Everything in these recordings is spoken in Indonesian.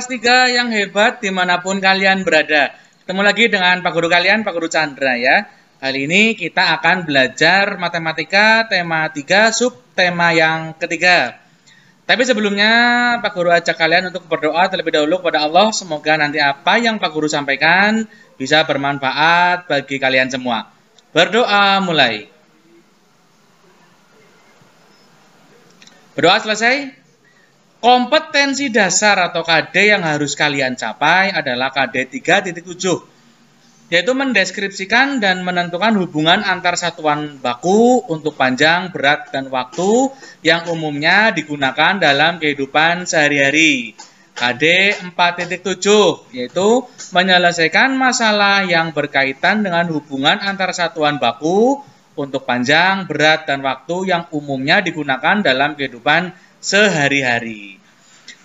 kelas 3 yang hebat dimanapun kalian berada. Ketemu lagi dengan Pak Guru kalian, Pak Guru Chandra ya. Kali ini kita akan belajar matematika tema 3 subtema yang ketiga. Tapi sebelumnya Pak Guru ajak kalian untuk berdoa terlebih dahulu kepada Allah. Semoga nanti apa yang Pak Guru sampaikan bisa bermanfaat bagi kalian semua. Berdoa mulai. Berdoa selesai? Kompetensi dasar atau KD yang harus kalian capai adalah KD 3.7, yaitu mendeskripsikan dan menentukan hubungan antar satuan baku untuk panjang, berat, dan waktu yang umumnya digunakan dalam kehidupan sehari-hari. KD 4.7 yaitu menyelesaikan masalah yang berkaitan dengan hubungan antar satuan baku untuk panjang, berat, dan waktu yang umumnya digunakan dalam kehidupan sehari-hari.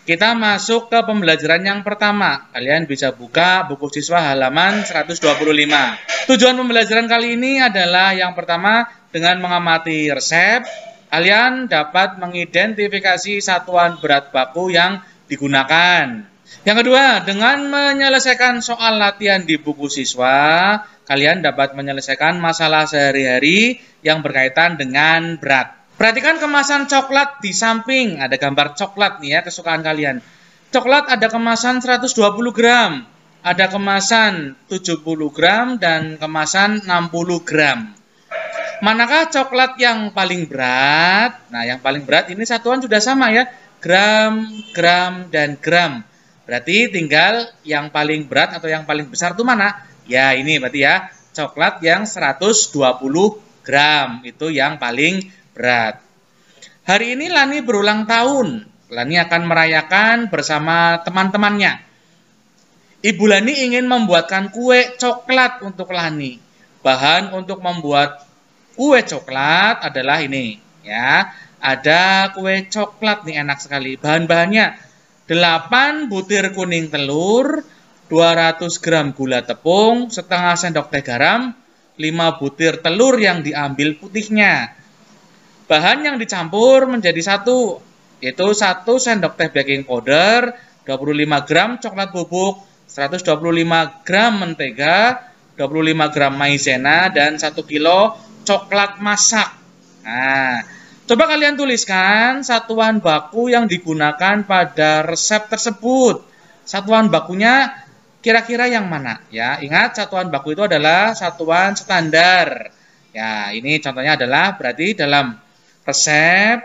Kita masuk ke pembelajaran yang pertama. Kalian bisa buka buku siswa halaman 125. Tujuan pembelajaran kali ini adalah yang pertama dengan mengamati resep, kalian dapat mengidentifikasi satuan berat baku yang digunakan. Yang kedua, dengan menyelesaikan soal latihan di buku siswa, kalian dapat menyelesaikan masalah sehari-hari yang berkaitan dengan berat. Perhatikan kemasan coklat di samping. Ada gambar coklat nih ya, kesukaan kalian. Coklat ada kemasan 120 gram. Ada kemasan 70 gram dan kemasan 60 gram. Manakah coklat yang paling berat? Nah, yang paling berat ini satuan sudah sama ya. Gram, gram, dan gram. Berarti tinggal yang paling berat atau yang paling besar itu mana? Ya, ini berarti ya. Coklat yang 120 gram. Itu yang paling berat. Hari ini Lani berulang tahun. Lani akan merayakan bersama teman-temannya. Ibu Lani ingin membuatkan kue coklat untuk Lani. Bahan untuk membuat kue coklat adalah ini, ya. Ada kue coklat nih enak sekali. Bahan-bahannya 8 butir kuning telur, 200 gram gula tepung, setengah sendok teh garam, 5 butir telur yang diambil putihnya, Bahan yang dicampur menjadi satu, yaitu satu sendok teh baking powder, 25 gram coklat bubuk, 125 gram mentega, 25 gram maizena, dan 1 kilo coklat masak. Nah, coba kalian tuliskan satuan baku yang digunakan pada resep tersebut. Satuan bakunya kira-kira yang mana? Ya, ingat satuan baku itu adalah satuan standar. Ya, ini contohnya adalah berarti dalam resep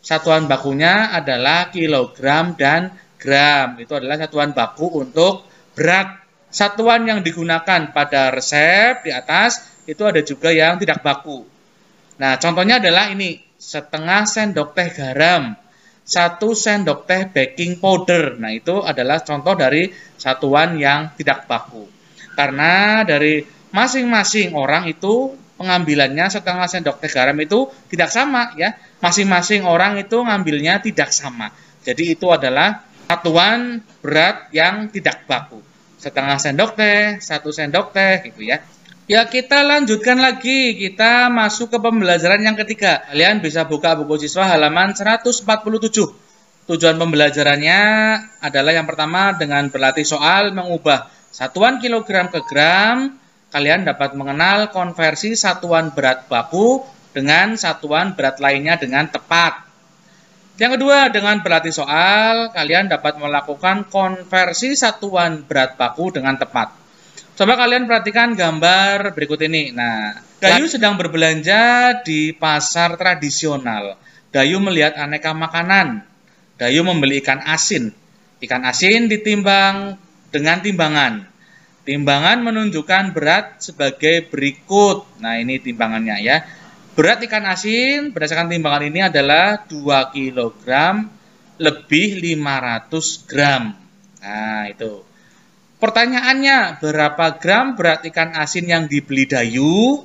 satuan bakunya adalah kilogram dan gram. Itu adalah satuan baku untuk berat. Satuan yang digunakan pada resep di atas itu ada juga yang tidak baku. Nah, contohnya adalah ini, setengah sendok teh garam, satu sendok teh baking powder. Nah, itu adalah contoh dari satuan yang tidak baku. Karena dari masing-masing orang itu pengambilannya setengah sendok teh garam itu tidak sama ya. Masing-masing orang itu ngambilnya tidak sama. Jadi itu adalah satuan berat yang tidak baku. Setengah sendok teh, satu sendok teh gitu ya. Ya kita lanjutkan lagi, kita masuk ke pembelajaran yang ketiga. Kalian bisa buka buku siswa halaman 147. Tujuan pembelajarannya adalah yang pertama dengan berlatih soal mengubah satuan kilogram ke gram, kalian dapat mengenal konversi satuan berat baku dengan satuan berat lainnya dengan tepat. Yang kedua, dengan berlatih soal, kalian dapat melakukan konversi satuan berat baku dengan tepat. Coba kalian perhatikan gambar berikut ini. Nah, Dayu ya. sedang berbelanja di pasar tradisional. Dayu melihat aneka makanan. Dayu membeli ikan asin. Ikan asin ditimbang dengan timbangan. Timbangan menunjukkan berat sebagai berikut. Nah, ini timbangannya ya. Berat ikan asin berdasarkan timbangan ini adalah 2 kg lebih 500 gram. Nah, itu. Pertanyaannya, berapa gram berat ikan asin yang dibeli Dayu?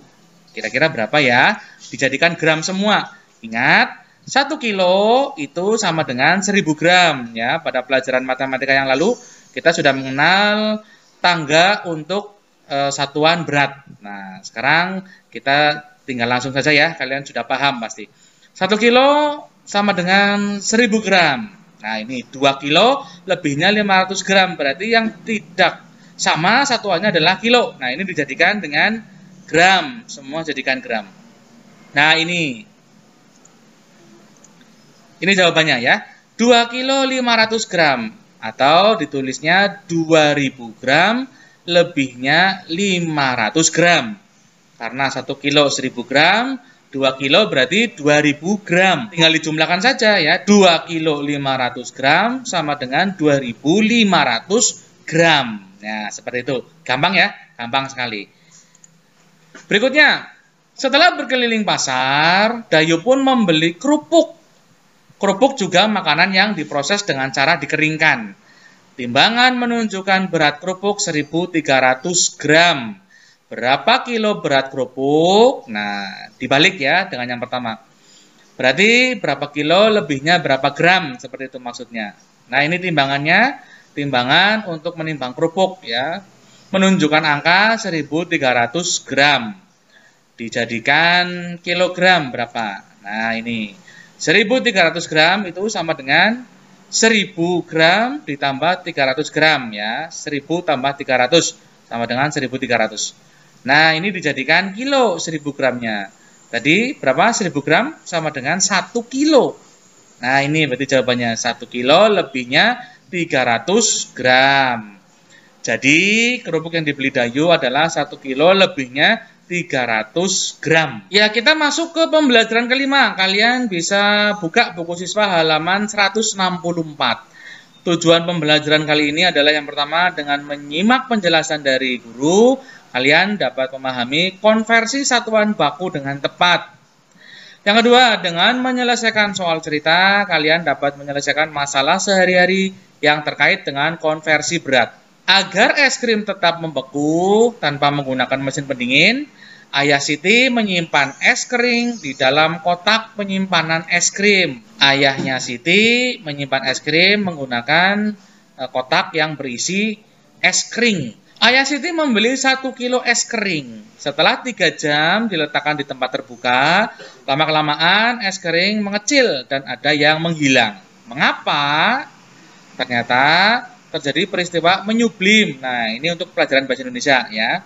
Kira-kira berapa ya? Dijadikan gram semua. Ingat, 1 kilo itu sama dengan 1000 gram. ya. Pada pelajaran matematika yang lalu, kita sudah mengenal tangga untuk e, satuan berat. Nah, sekarang kita tinggal langsung saja ya, kalian sudah paham pasti. 1 kilo sama dengan 1000 gram. Nah, ini 2 kilo lebihnya 500 gram, berarti yang tidak sama satuannya adalah kilo. Nah, ini dijadikan dengan gram, semua jadikan gram. Nah, ini. Ini jawabannya ya. 2 kilo 500 gram atau ditulisnya 2000 gram lebihnya 500 gram karena 1 kilo 1000 gram 2 kilo berarti 2000 gram tinggal dijumlahkan saja ya 2 kilo 500 gram sama dengan 2500 gram nah seperti itu gampang ya gampang sekali berikutnya setelah berkeliling pasar Dayu pun membeli kerupuk Kerupuk juga makanan yang diproses dengan cara dikeringkan. Timbangan menunjukkan berat kerupuk 1300 gram. Berapa kilo berat kerupuk? Nah, dibalik ya dengan yang pertama. Berarti berapa kilo lebihnya berapa gram, seperti itu maksudnya. Nah, ini timbangannya, timbangan untuk menimbang kerupuk ya. Menunjukkan angka 1300 gram. Dijadikan kilogram berapa? Nah, ini 1300 gram itu sama dengan 1000 gram ditambah 300 gram ya. 1000 tambah 300 sama dengan 1300. Nah, ini dijadikan kilo 1000 gramnya. Tadi berapa 1000 gram sama dengan 1 kilo. Nah, ini berarti jawabannya 1 kilo lebihnya 300 gram. Jadi, kerupuk yang dibeli Dayu adalah 1 kilo lebihnya 300 gram. Ya, kita masuk ke pembelajaran kelima. Kalian bisa buka buku siswa halaman 164. Tujuan pembelajaran kali ini adalah yang pertama dengan menyimak penjelasan dari guru, kalian dapat memahami konversi satuan baku dengan tepat. Yang kedua, dengan menyelesaikan soal cerita, kalian dapat menyelesaikan masalah sehari-hari yang terkait dengan konversi berat. Agar es krim tetap membeku tanpa menggunakan mesin pendingin, Ayah Siti menyimpan es kering di dalam kotak penyimpanan es krim. Ayahnya Siti menyimpan es krim menggunakan eh, kotak yang berisi es kering. Ayah Siti membeli 1 kilo es kering. Setelah 3 jam diletakkan di tempat terbuka, lama-kelamaan es kering mengecil dan ada yang menghilang. Mengapa? Ternyata terjadi peristiwa menyublim. Nah, ini untuk pelajaran bahasa Indonesia ya.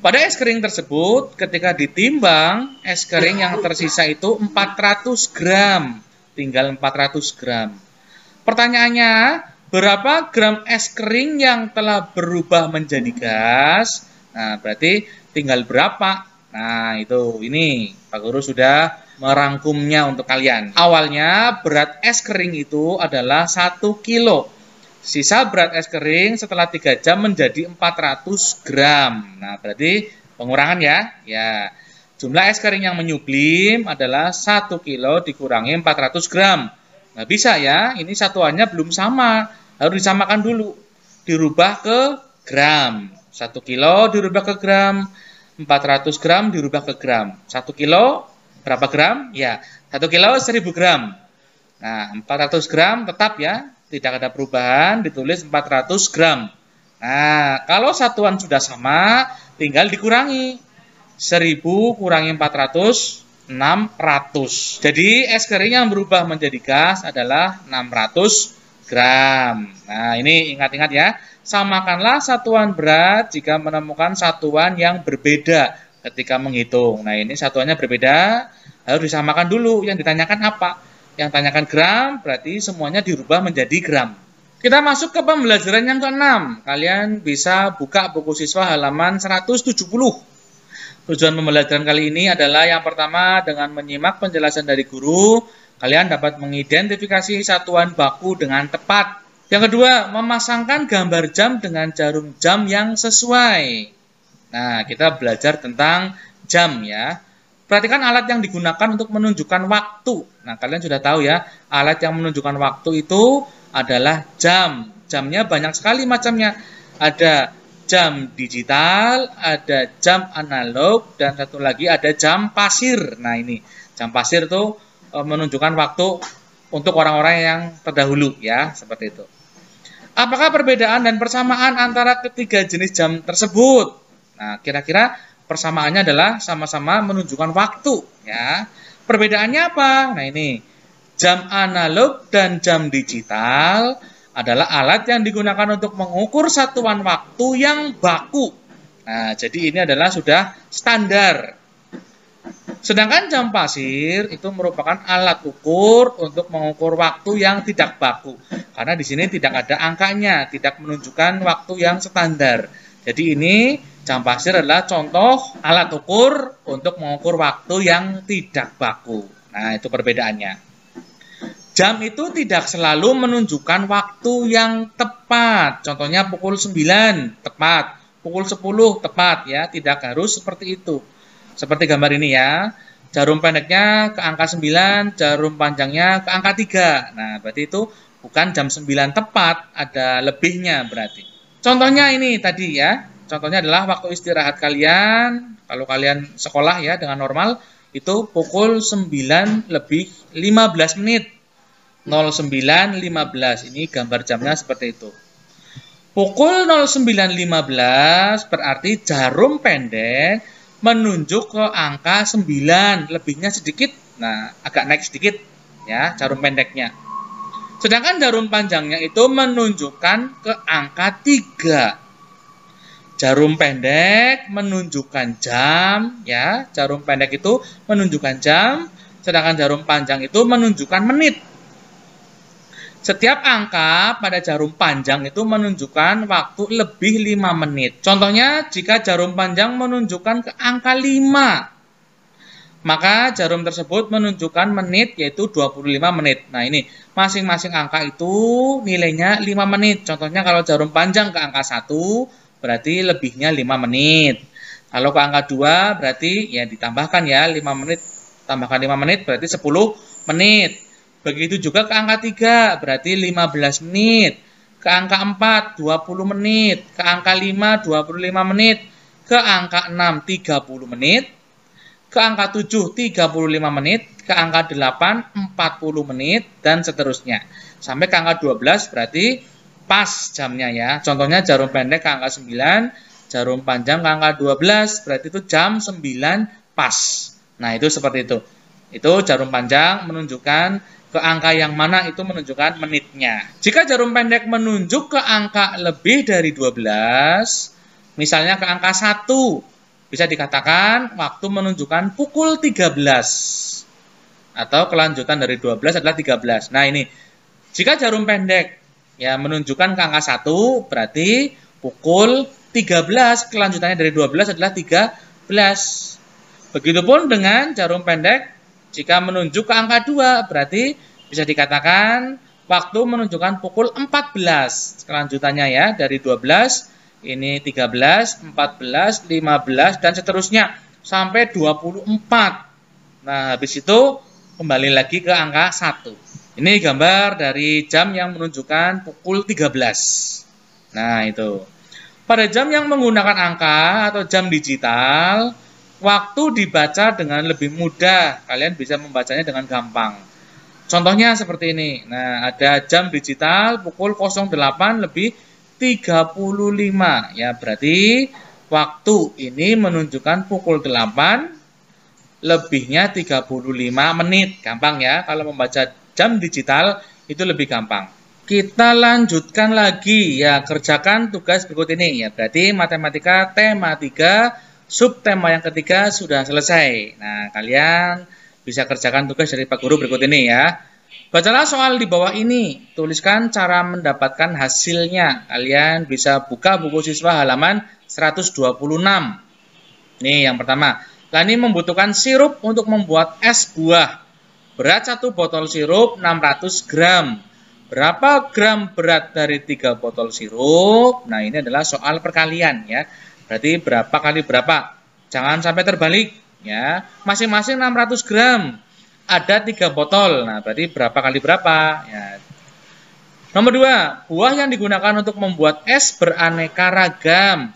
Pada es kering tersebut, ketika ditimbang, es kering yang tersisa itu 400 gram. Tinggal 400 gram. Pertanyaannya, berapa gram es kering yang telah berubah menjadi gas? Nah, berarti tinggal berapa? Nah, itu ini Pak Guru sudah merangkumnya untuk kalian. Awalnya berat es kering itu adalah 1 kilo. Sisa berat es kering setelah 3 jam menjadi 400 gram. Nah, berarti pengurangan ya. Ya. Jumlah es kering yang menyublim adalah 1 kilo dikurangi 400 gram. Nah, bisa ya, ini satuannya belum sama. Harus disamakan dulu. Dirubah ke gram. 1 kilo dirubah ke gram. 400 gram dirubah ke gram. 1 kilo berapa gram? Ya, 1 kilo 1000 gram. Nah, 400 gram tetap ya, tidak ada perubahan, ditulis 400 gram. Nah, kalau satuan sudah sama, tinggal dikurangi. 1000 kurangi 400, 600. Jadi es kering yang berubah menjadi gas adalah 600 gram. Nah, ini ingat-ingat ya. Samakanlah satuan berat jika menemukan satuan yang berbeda ketika menghitung. Nah, ini satuannya berbeda, harus disamakan dulu. Yang ditanyakan apa? yang tanyakan gram, berarti semuanya dirubah menjadi gram. Kita masuk ke pembelajaran yang keenam. Kalian bisa buka buku siswa halaman 170. Tujuan pembelajaran kali ini adalah yang pertama dengan menyimak penjelasan dari guru, kalian dapat mengidentifikasi satuan baku dengan tepat. Yang kedua, memasangkan gambar jam dengan jarum jam yang sesuai. Nah, kita belajar tentang jam ya. Perhatikan alat yang digunakan untuk menunjukkan waktu. Nah, kalian sudah tahu ya, alat yang menunjukkan waktu itu adalah jam. Jamnya banyak sekali macamnya. Ada jam digital, ada jam analog, dan satu lagi ada jam pasir. Nah, ini jam pasir itu e, menunjukkan waktu untuk orang-orang yang terdahulu ya, seperti itu. Apakah perbedaan dan persamaan antara ketiga jenis jam tersebut? Nah, kira-kira Persamaannya adalah sama-sama menunjukkan waktu, ya. Perbedaannya apa? Nah, ini jam analog dan jam digital adalah alat yang digunakan untuk mengukur satuan waktu yang baku. Nah, jadi ini adalah sudah standar. Sedangkan jam pasir itu merupakan alat ukur untuk mengukur waktu yang tidak baku. Karena di sini tidak ada angkanya, tidak menunjukkan waktu yang standar. Jadi ini Jam pasir adalah contoh alat ukur untuk mengukur waktu yang tidak baku. Nah, itu perbedaannya. Jam itu tidak selalu menunjukkan waktu yang tepat. Contohnya pukul 9 tepat, pukul 10 tepat ya, tidak harus seperti itu. Seperti gambar ini ya. Jarum pendeknya ke angka 9, jarum panjangnya ke angka 3. Nah, berarti itu bukan jam 9 tepat, ada lebihnya berarti. Contohnya ini tadi ya. Contohnya adalah waktu istirahat kalian, kalau kalian sekolah ya dengan normal, itu pukul 9 lebih 15 menit. 09.15, ini gambar jamnya seperti itu. Pukul 09.15 berarti jarum pendek menunjuk ke angka 9, lebihnya sedikit. Nah, agak naik sedikit ya jarum pendeknya. Sedangkan jarum panjangnya itu menunjukkan ke angka 3. Jarum pendek menunjukkan jam, ya. Jarum pendek itu menunjukkan jam, sedangkan jarum panjang itu menunjukkan menit. Setiap angka pada jarum panjang itu menunjukkan waktu lebih 5 menit. Contohnya, jika jarum panjang menunjukkan ke angka 5, maka jarum tersebut menunjukkan menit yaitu 25 menit. Nah ini masing-masing angka itu nilainya 5 menit. Contohnya kalau jarum panjang ke angka 1, berarti lebihnya 5 menit. Kalau ke angka 2 berarti ya ditambahkan ya 5 menit tambahkan 5 menit berarti 10 menit. Begitu juga ke angka 3 berarti 15 menit. Ke angka 4 20 menit, ke angka 5 25 menit, ke angka 6 30 menit, ke angka 7 35 menit, ke angka 8 40 menit dan seterusnya. Sampai ke angka 12 berarti pas jamnya ya. Contohnya jarum pendek ke angka 9, jarum panjang ke angka 12, berarti itu jam 9 pas. Nah, itu seperti itu. Itu jarum panjang menunjukkan ke angka yang mana itu menunjukkan menitnya. Jika jarum pendek menunjuk ke angka lebih dari 12, misalnya ke angka 1, bisa dikatakan waktu menunjukkan pukul 13. Atau kelanjutan dari 12 adalah 13. Nah, ini. Jika jarum pendek Ya, menunjukkan ke angka 1 berarti pukul 13 kelanjutannya dari 12 adalah 13. Begitupun dengan jarum pendek jika menunjuk ke angka 2 berarti bisa dikatakan waktu menunjukkan pukul 14 kelanjutannya ya dari 12 ini 13, 14, 15 dan seterusnya sampai 24. Nah, habis itu kembali lagi ke angka 1. Ini gambar dari jam yang menunjukkan pukul 13. Nah, itu. Pada jam yang menggunakan angka atau jam digital, waktu dibaca dengan lebih mudah. Kalian bisa membacanya dengan gampang. Contohnya seperti ini. Nah, ada jam digital pukul 08 lebih 35. Ya, berarti waktu ini menunjukkan pukul 8 lebihnya 35 menit. Gampang ya kalau membaca jam digital itu lebih gampang. Kita lanjutkan lagi ya, kerjakan tugas berikut ini ya. Berarti matematika tema 3, subtema yang ketiga sudah selesai. Nah, kalian bisa kerjakan tugas dari Pak Guru berikut ini ya. Bacalah soal di bawah ini, tuliskan cara mendapatkan hasilnya. Kalian bisa buka buku siswa halaman 126. Nih yang pertama, Lani membutuhkan sirup untuk membuat es buah. Berat satu botol sirup 600 gram. Berapa gram berat dari tiga botol sirup? Nah, ini adalah soal perkalian ya. Berarti berapa kali berapa? Jangan sampai terbalik ya. Masing-masing 600 gram. Ada tiga botol. Nah, berarti berapa kali berapa? Ya. Nomor dua, buah yang digunakan untuk membuat es beraneka ragam.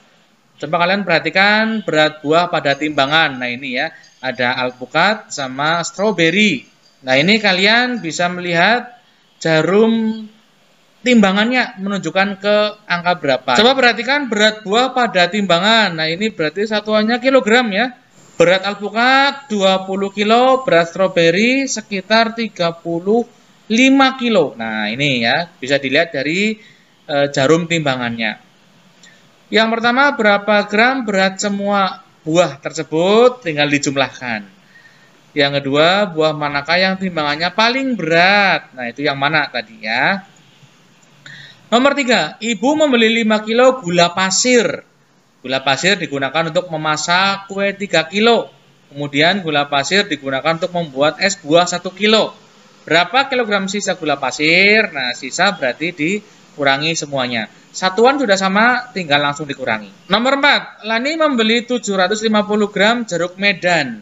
Coba kalian perhatikan berat buah pada timbangan. Nah, ini ya. Ada alpukat sama stroberi. Nah ini kalian bisa melihat jarum timbangannya menunjukkan ke angka berapa. Coba perhatikan berat buah pada timbangan. Nah ini berarti satuannya kilogram ya. Berat alpukat 20 kilo, berat stroberi sekitar 35 kilo. Nah ini ya bisa dilihat dari e, jarum timbangannya. Yang pertama berapa gram berat semua buah tersebut tinggal dijumlahkan. Yang kedua, buah manakah yang timbangannya paling berat? Nah, itu yang mana tadi ya? Nomor tiga, ibu membeli 5 kilo gula pasir. Gula pasir digunakan untuk memasak kue 3 kilo. Kemudian gula pasir digunakan untuk membuat es buah 1 kilo. Berapa kilogram sisa gula pasir? Nah, sisa berarti dikurangi semuanya. Satuan sudah sama, tinggal langsung dikurangi. Nomor empat, Lani membeli 750 gram jeruk medan.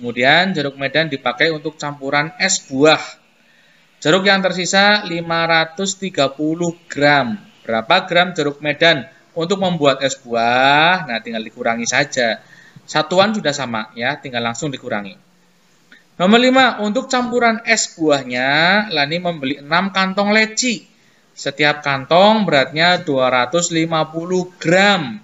Kemudian jeruk medan dipakai untuk campuran es buah. Jeruk yang tersisa 530 gram. Berapa gram jeruk medan untuk membuat es buah? Nah, tinggal dikurangi saja. Satuan sudah sama ya, tinggal langsung dikurangi. Nomor 5, untuk campuran es buahnya, Lani membeli 6 kantong leci. Setiap kantong beratnya 250 gram.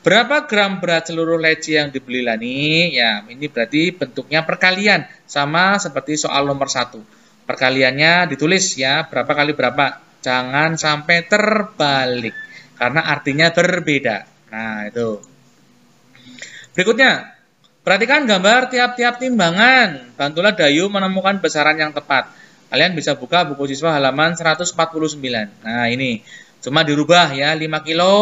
Berapa gram berat seluruh leci yang dibeli Lani? Ya, ini berarti bentuknya perkalian, sama seperti soal nomor satu. Perkaliannya ditulis ya, berapa kali berapa. Jangan sampai terbalik, karena artinya berbeda. Nah, itu. Berikutnya, perhatikan gambar tiap-tiap timbangan. Bantulah Dayu menemukan besaran yang tepat. Kalian bisa buka buku siswa halaman 149. Nah, ini. Cuma dirubah ya, 5 kilo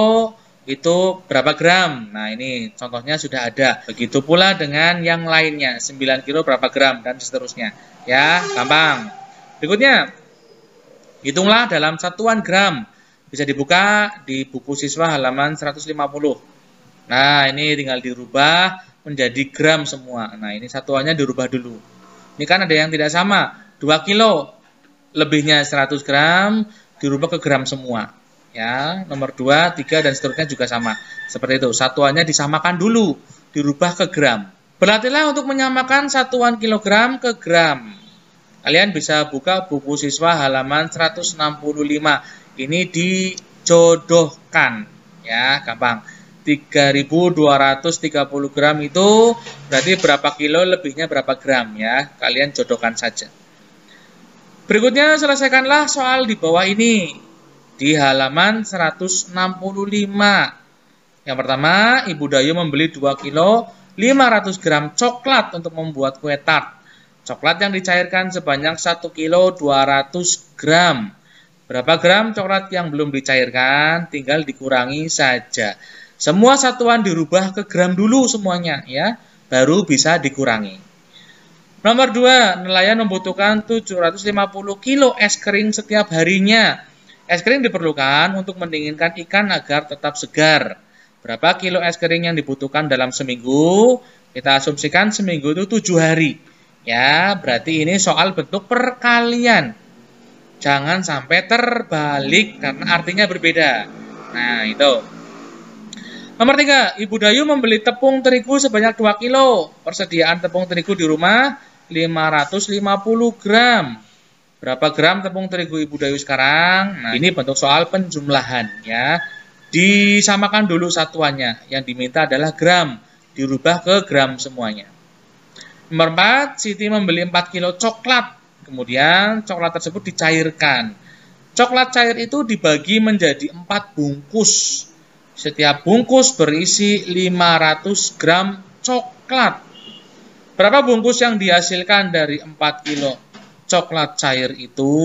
itu berapa gram. Nah, ini contohnya sudah ada. Begitu pula dengan yang lainnya, 9 kilo berapa gram dan seterusnya. Ya, gampang. Berikutnya, hitunglah dalam satuan gram. Bisa dibuka di buku siswa halaman 150. Nah, ini tinggal dirubah menjadi gram semua. Nah, ini satuannya dirubah dulu. Ini kan ada yang tidak sama. 2 kilo lebihnya 100 gram dirubah ke gram semua ya nomor 2, 3 dan seterusnya juga sama. Seperti itu, satuannya disamakan dulu, dirubah ke gram. Berlatihlah untuk menyamakan satuan kilogram ke gram. Kalian bisa buka buku siswa halaman 165. Ini dijodohkan ya, gampang. 3230 gram itu berarti berapa kilo lebihnya berapa gram ya. Kalian jodohkan saja. Berikutnya selesaikanlah soal di bawah ini di halaman 165. Yang pertama, Ibu Dayu membeli 2 kilo 500 gram coklat untuk membuat kue tart. Coklat yang dicairkan sebanyak 1 kilo 200 gram. Berapa gram coklat yang belum dicairkan tinggal dikurangi saja. Semua satuan dirubah ke gram dulu semuanya ya, baru bisa dikurangi. Nomor 2, nelayan membutuhkan 750 kilo es kering setiap harinya Es krim diperlukan untuk mendinginkan ikan agar tetap segar. Berapa kilo es kering yang dibutuhkan dalam seminggu? Kita asumsikan seminggu itu tujuh hari. Ya, berarti ini soal bentuk perkalian. Jangan sampai terbalik karena artinya berbeda. Nah, itu. Nomor tiga, Ibu Dayu membeli tepung terigu sebanyak 2 kilo. Persediaan tepung terigu di rumah 550 gram. Berapa gram tepung terigu ibu dayu sekarang? Nah, ini bentuk soal penjumlahan ya. Disamakan dulu satuannya. Yang diminta adalah gram. Dirubah ke gram semuanya. Nomor 4, Siti membeli 4 kilo coklat. Kemudian coklat tersebut dicairkan. Coklat cair itu dibagi menjadi 4 bungkus. Setiap bungkus berisi 500 gram coklat. Berapa bungkus yang dihasilkan dari 4 kilo? coklat cair itu.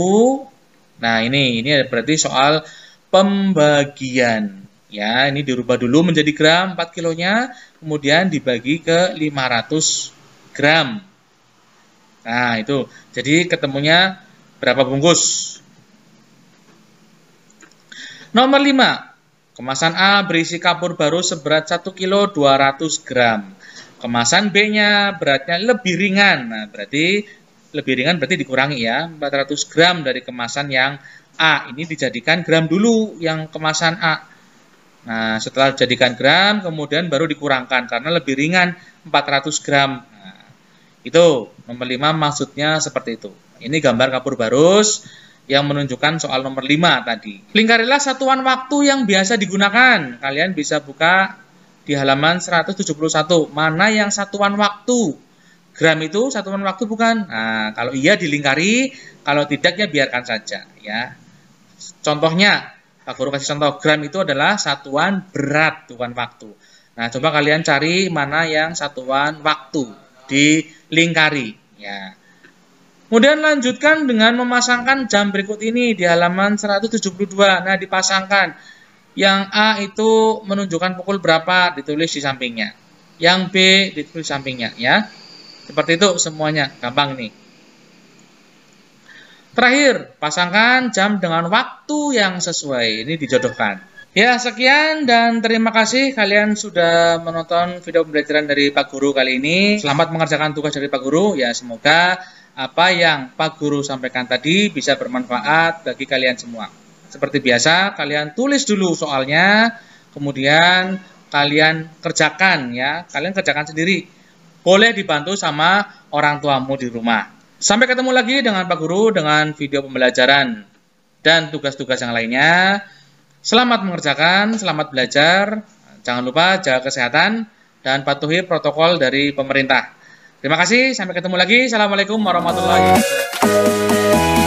Nah, ini ini berarti soal pembagian. Ya, ini dirubah dulu menjadi gram 4 kilonya, kemudian dibagi ke 500 gram. Nah, itu. Jadi ketemunya berapa bungkus? Nomor 5. Kemasan A berisi kapur baru seberat 1 kilo 200 gram. Kemasan B-nya beratnya lebih ringan. Nah, berarti lebih ringan berarti dikurangi ya 400 gram dari kemasan yang A ini dijadikan gram dulu yang kemasan A nah setelah dijadikan gram kemudian baru dikurangkan karena lebih ringan 400 gram nah, itu nomor 5 maksudnya seperti itu ini gambar kapur barus yang menunjukkan soal nomor 5 tadi lingkarilah satuan waktu yang biasa digunakan kalian bisa buka di halaman 171 mana yang satuan waktu gram itu satuan waktu bukan? Nah, kalau iya dilingkari, kalau tidak ya biarkan saja ya. Contohnya, Pak Guru kasih contoh gram itu adalah satuan berat bukan waktu. Nah, coba kalian cari mana yang satuan waktu dilingkari ya. Kemudian lanjutkan dengan memasangkan jam berikut ini di halaman 172. Nah, dipasangkan yang A itu menunjukkan pukul berapa ditulis di sampingnya. Yang B ditulis di sampingnya ya. Seperti itu semuanya, gampang nih. Terakhir, pasangkan jam dengan waktu yang sesuai. Ini dijodohkan. Ya, sekian dan terima kasih kalian sudah menonton video pembelajaran dari Pak Guru kali ini. Selamat mengerjakan tugas dari Pak Guru. Ya, semoga apa yang Pak Guru sampaikan tadi bisa bermanfaat bagi kalian semua. Seperti biasa, kalian tulis dulu soalnya, kemudian kalian kerjakan ya. Kalian kerjakan sendiri boleh dibantu sama orang tuamu di rumah. Sampai ketemu lagi dengan Pak Guru dengan video pembelajaran dan tugas-tugas yang lainnya. Selamat mengerjakan, selamat belajar. Jangan lupa jaga kesehatan dan patuhi protokol dari pemerintah. Terima kasih, sampai ketemu lagi. Assalamualaikum warahmatullahi wabarakatuh.